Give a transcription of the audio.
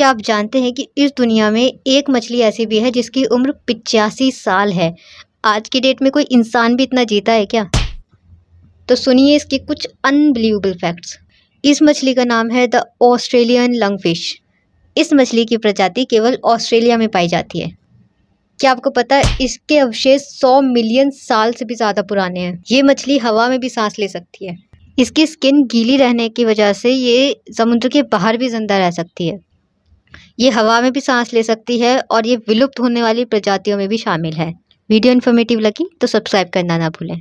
क्या आप जानते हैं कि इस दुनिया में एक मछली ऐसी भी है जिसकी उम्र पिचासी साल है आज की डेट में कोई इंसान भी इतना जीता है क्या तो सुनिए इसके कुछ अनबिलीवेबल फैक्ट्स इस मछली का नाम है द ऑस्ट्रेलियन लंग फिश इस मछली की प्रजाति केवल ऑस्ट्रेलिया में पाई जाती है क्या आपको पता है इसके अवशेष 100 मिलियन साल से भी ज़्यादा पुराने हैं ये मछली हवा में भी सांस ले सकती है इसकी स्किन गीली रहने की वजह से ये समुद्र के बाहर भी जिंदा रह सकती है ये हवा में भी सांस ले सकती है और ये विलुप्त होने वाली प्रजातियों में भी शामिल है वीडियो इन्फॉर्मेटिव लगी तो सब्सक्राइब करना ना भूलें